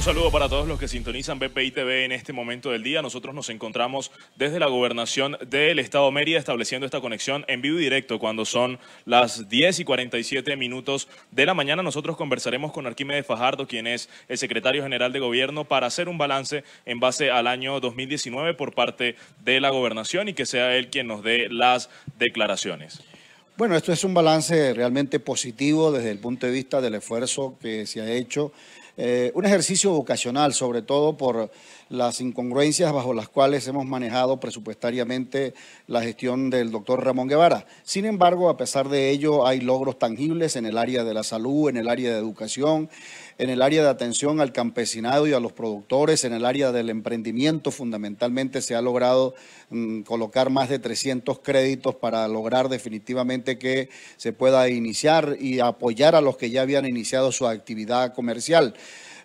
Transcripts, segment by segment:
Un saludo para todos los que sintonizan BPI TV en este momento del día. Nosotros nos encontramos desde la gobernación del Estado Mérida estableciendo esta conexión en vivo y directo cuando son las 10 y 47 minutos de la mañana. Nosotros conversaremos con Arquímedes Fajardo, quien es el secretario general de gobierno, para hacer un balance en base al año 2019 por parte de la gobernación y que sea él quien nos dé las declaraciones. Bueno, esto es un balance realmente positivo desde el punto de vista del esfuerzo que se ha hecho eh, un ejercicio vocacional, sobre todo por las incongruencias bajo las cuales hemos manejado presupuestariamente la gestión del doctor Ramón Guevara. Sin embargo, a pesar de ello, hay logros tangibles en el área de la salud, en el área de educación, en el área de atención al campesinado y a los productores, en el área del emprendimiento fundamentalmente se ha logrado mm, colocar más de 300 créditos para lograr definitivamente que se pueda iniciar y apoyar a los que ya habían iniciado su actividad comercial.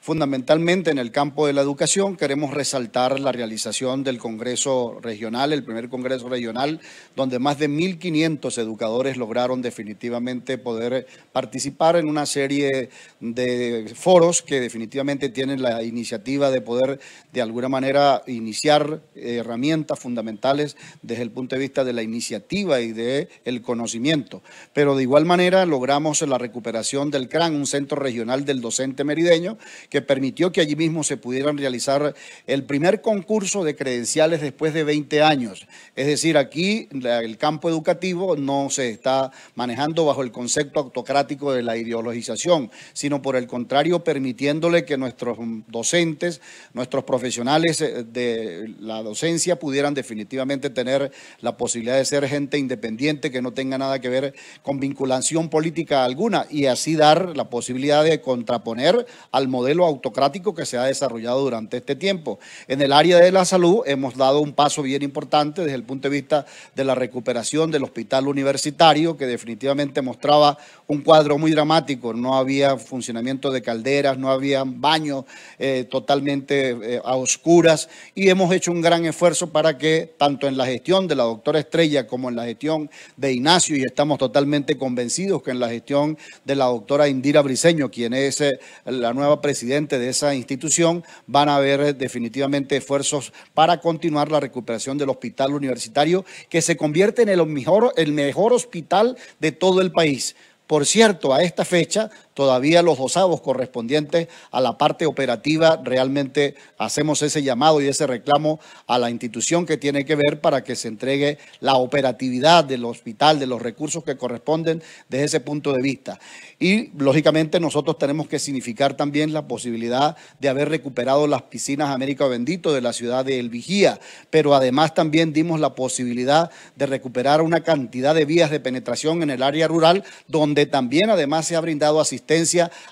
Fundamentalmente en el campo de la educación queremos resaltar la realización del Congreso Regional, el primer Congreso Regional, donde más de 1.500 educadores lograron definitivamente poder participar en una serie de foros que definitivamente tienen la iniciativa de poder de alguna manera iniciar herramientas fundamentales desde el punto de vista de la iniciativa y del el conocimiento. Pero de igual manera logramos la recuperación del CRAN, un centro regional del docente merideño, que permitió que allí mismo se pudieran realizar el primer concurso de credenciales después de 20 años. Es decir, aquí el campo educativo no se está manejando bajo el concepto autocrático de la ideologización, sino por el contrario permitiéndole que nuestros docentes, nuestros profesionales eh, de la docencia pudieran definitivamente tener la posibilidad de ser gente independiente que no tenga nada que ver con vinculación política alguna y así dar la posibilidad de contraponer al modelo autocrático que se ha desarrollado durante este tiempo. En el área de la salud hemos dado un paso bien importante desde el punto de vista de la recuperación del hospital universitario, que definitivamente mostraba un cuadro muy dramático. No había funcionamiento de calderas, no había baños eh, totalmente eh, a oscuras y hemos hecho un gran esfuerzo para que tanto en la gestión de la doctora Estrella como en la gestión de Ignacio y estamos totalmente convencidos que en la gestión de la doctora Indira Briseño, quien es eh, la nueva presidenta, de esa institución, van a haber eh, definitivamente esfuerzos para continuar la recuperación del hospital universitario, que se convierte en mejor, el mejor hospital de todo el país. Por cierto, a esta fecha Todavía los dosavos correspondientes a la parte operativa realmente hacemos ese llamado y ese reclamo a la institución que tiene que ver para que se entregue la operatividad del hospital, de los recursos que corresponden desde ese punto de vista. Y lógicamente nosotros tenemos que significar también la posibilidad de haber recuperado las piscinas América Bendito de la ciudad de El Vigía, pero además también dimos la posibilidad de recuperar una cantidad de vías de penetración en el área rural, donde también además se ha brindado asistencia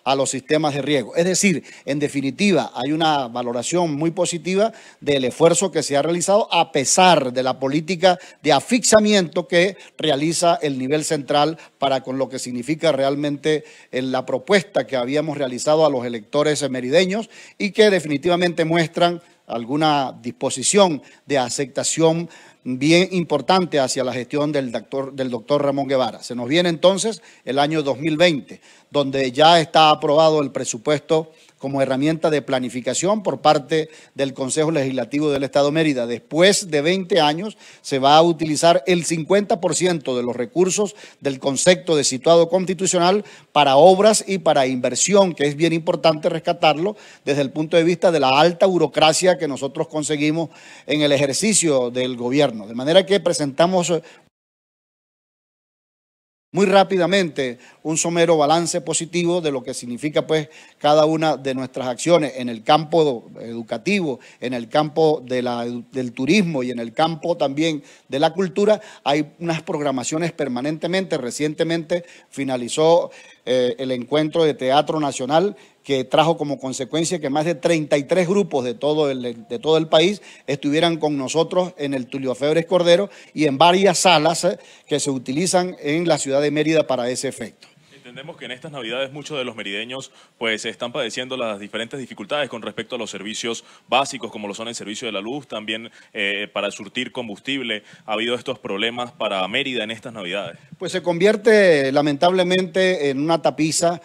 a los sistemas de riego. Es decir, en definitiva, hay una valoración muy positiva del esfuerzo que se ha realizado a pesar de la política de afixamiento que realiza el nivel central para con lo que significa realmente eh, la propuesta que habíamos realizado a los electores merideños y que definitivamente muestran alguna disposición de aceptación bien importante hacia la gestión del doctor, del Ramón Guevara. Se nos viene entonces el año 2020, donde ya está aprobado el presupuesto como herramienta de planificación por parte del Consejo Legislativo del Estado Mérida. Después de 20 años se va a utilizar el 50% de los recursos del concepto de situado constitucional para obras y para inversión, que es bien importante rescatarlo desde el punto de vista de la alta burocracia que nosotros conseguimos en el ejercicio del gobierno. De manera que presentamos muy rápidamente un somero balance positivo de lo que significa pues cada una de nuestras acciones en el campo educativo, en el campo del turismo y en el campo también de la cultura. Hay unas programaciones permanentemente. Recientemente finalizó eh, el encuentro de teatro nacional que trajo como consecuencia que más de 33 grupos de todo el, de todo el país estuvieran con nosotros en el Tulio Febres Cordero y en varias salas que se utilizan en la ciudad de Mérida para ese efecto. Entendemos que en estas navidades muchos de los merideños pues están padeciendo las diferentes dificultades con respecto a los servicios básicos como lo son el servicio de la luz, también eh, para surtir combustible. ¿Ha habido estos problemas para Mérida en estas navidades? Pues se convierte lamentablemente en una tapiza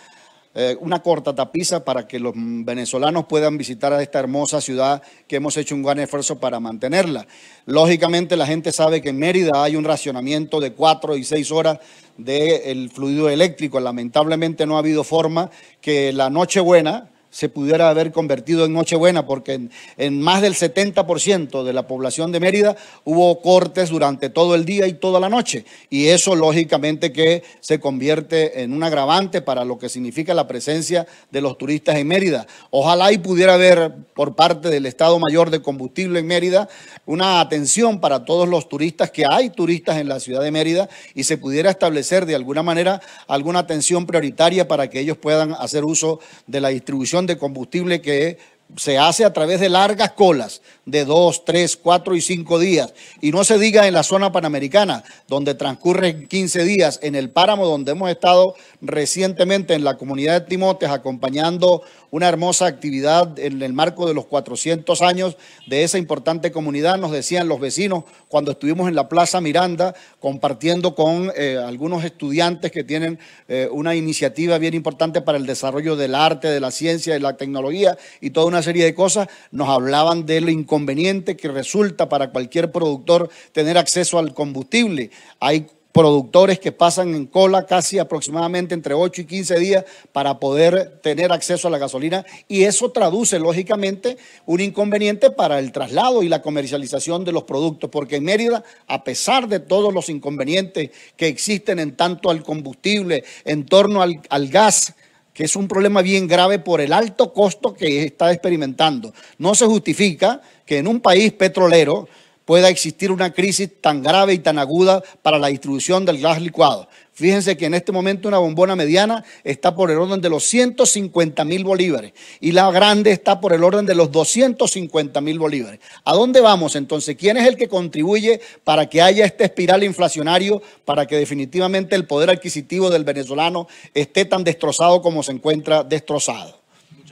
eh, una corta tapiza para que los venezolanos puedan visitar a esta hermosa ciudad que hemos hecho un gran esfuerzo para mantenerla. Lógicamente la gente sabe que en Mérida hay un racionamiento de cuatro y seis horas del fluido eléctrico. Lamentablemente no ha habido forma que la Nochebuena se pudiera haber convertido en Nochebuena, porque en, más del 70% de la población de Mérida hubo cortes durante todo el día y toda la noche. Y eso lógicamente que se convierte en un agravante para lo que significa la presencia de los turistas en Mérida. Ojalá y pudiera haber por parte del Estado Mayor de Combustible en Mérida una atención para todos los turistas, que hay turistas en la ciudad de Mérida, y se pudiera establecer de alguna manera alguna atención prioritaria para que ellos puedan hacer uso de la distribución de combustible que se hace a través de largas colas de dos, tres, cuatro y cinco días. Y no se diga en la zona panamericana, donde transcurren 15 días, en el páramo donde hemos estado recientemente en la comunidad de Timotes acompañando una hermosa actividad en el marco de los 400 años de esa importante comunidad, nos decían los vecinos cuando estuvimos en la Plaza Miranda compartiendo con eh, algunos estudiantes que tienen eh, una iniciativa bien importante para el desarrollo del arte, de la ciencia, de la tecnología y toda una serie de cosas, nos hablaban de lo inconveniente que resulta para cualquier productor tener acceso al combustible. Hay productores que pasan en cola casi aproximadamente entre 8 y 15 días para poder tener acceso a la gasolina y eso traduce lógicamente un inconveniente para el traslado y la comercialización de los productos, porque en Mérida, a pesar de todos los inconvenientes que existen en tanto al combustible, en torno al, al gas, que es un problema bien grave por el alto costo que está experimentando. No se justifica que en un país petrolero pueda existir una crisis tan grave y tan aguda para la distribución del gas licuado. Fíjense que en este momento una bombona mediana está por el orden de los 150 mil bolívares y la grande está por el orden de los 250 mil bolívares. ¿A dónde vamos entonces? ¿Quién es el que contribuye para que haya este espiral inflacionario, para que definitivamente el poder adquisitivo del venezolano esté tan destrozado como se encuentra destrozado?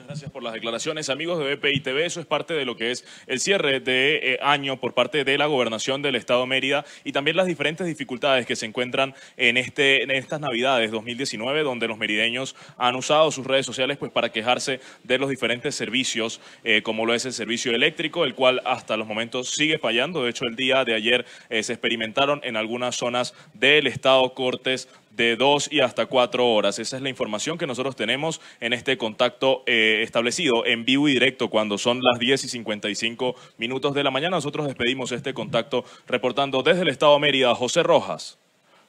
gracias por las declaraciones, amigos de BPI TV. Eso es parte de lo que es el cierre de eh, año por parte de la gobernación del Estado Mérida y también las diferentes dificultades que se encuentran en, este, en estas Navidades 2019, donde los merideños han usado sus redes sociales pues, para quejarse de los diferentes servicios, eh, como lo es el servicio eléctrico, el cual hasta los momentos sigue fallando. De hecho, el día de ayer eh, se experimentaron en algunas zonas del Estado Cortes de dos y hasta cuatro horas. Esa es la información que nosotros tenemos en este contacto eh, establecido en vivo y directo cuando son las 10 y 55 minutos de la mañana. Nosotros despedimos este contacto reportando desde el Estado de Mérida José Rojas,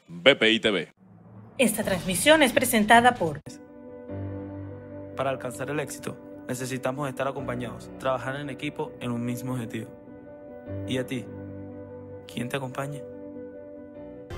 BPI TV. Esta transmisión es presentada por... Para alcanzar el éxito, necesitamos estar acompañados, trabajar en equipo en un mismo objetivo. ¿Y a ti? ¿Quién te acompaña?